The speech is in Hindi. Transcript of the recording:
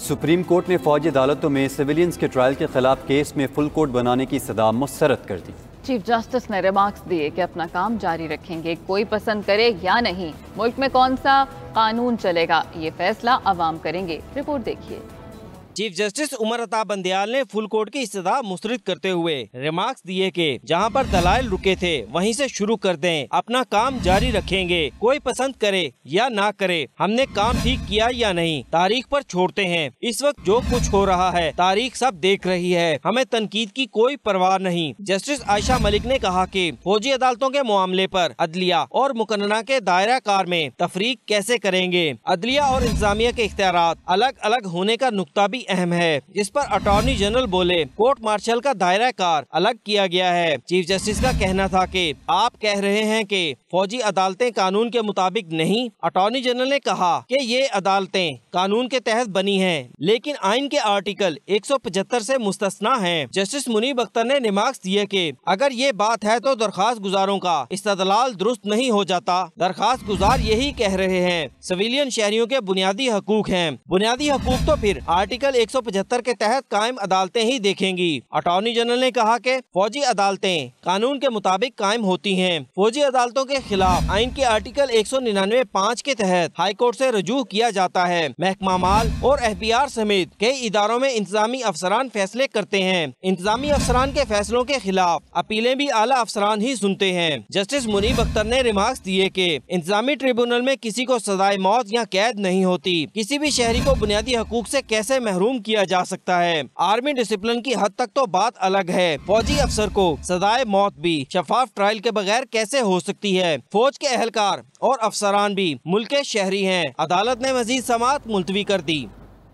सुप्रीम कोर्ट ने फौजी अदालतों में सिविलियंस के ट्रायल के खिलाफ केस में फुल कोर्ट बनाने की सदा मुस्रद कर दी चीफ जस्टिस ने रिमार्क्स दिए कि अपना काम जारी रखेंगे कोई पसंद करे या नहीं मुल्क में कौन सा कानून चलेगा ये फैसला आवाम करेंगे रिपोर्ट देखिए चीफ जस्टिस उमर अता बंदयाल ने फुल कोर्ट की इस्तः मुस्रद करते हुए रिमार्क्स दिए के जहां पर दलाल रुके थे वहीं से शुरू कर दें अपना काम जारी रखेंगे कोई पसंद करे या ना करे हमने काम ठीक किया या नहीं तारीख पर छोड़ते हैं इस वक्त जो कुछ हो रहा है तारीख सब देख रही है हमें तनकीद की कोई परवाह नहीं जस्टिस आयशा मलिक ने कहा की फौजी अदालतों के मामले आरोप अदलिया और मुकन्ना के दायरा कार में तफरीक कैसे करेंगे अदलिया और इंतजामिया के इख्तियार अलग अलग होने का नुकता भी अहम है इस पर अटॉर्नी जनरल बोले कोर्ट मार्शल का दायरा कार अलग किया गया है चीफ जस्टिस का कहना था कि आप कह रहे हैं कि फौजी अदालतें कानून के मुताबिक नहीं अटॉर्नी जनरल ने कहा कि ये अदालतें कानून के तहत बनी हैं, लेकिन आइन के आर्टिकल पचहत्तर से मुस्तना है जस्टिस मुनीब अख्तर ने रिमार्क दिए के अगर ये बात है तो दरखास्त गुजारों का इस्तलाल दुरुस्त नहीं हो जाता दरखास्त गुजार यही कह रहे हैं सिविलियन शहरियों के बुनियादी हकूक है बुनियादी हकूक तो फिर आर्टिकल आर्टिकल 175 के तहत कायम अदालतें ही देखेंगी अटॉर्नी जनरल ने कहा कि फौजी अदालतें कानून के मुताबिक कायम होती हैं फौजी अदालतों के खिलाफ आइन के आर्टिकल एक सौ निन्यानवे पाँच के तहत हाईकोर्ट ऐसी रजू किया जाता है महकमा माल और एफ बी आर समेत कई इदारों में इंतजामी अफसरान फैसले करते हैं इंतजामी अफसरान के फैसलों के खिलाफ अपीलें भी आला अफसरान ही सुनते हैं जस्टिस मुनीब अख्तर ने रिमार्क दिए कि इंतजामी ट्रिब्यूनल में किसी को सजाए मौत या कैद नहीं होती किसी भी शहरी को बुनियादी हकूक ऐसी कैसे महरूम महरूम किया जा सकता है आर्मी डिसिप्लिन की हद तक तो बात अलग है फौजी अफसर को सदाए मौत भी शफाफ ट्रायल के बगैर कैसे हो सकती है फौज के अहलकार और अफसरान भी मुल्क के शहरी है अदालत ने मजीद समात मुलतवी कर दी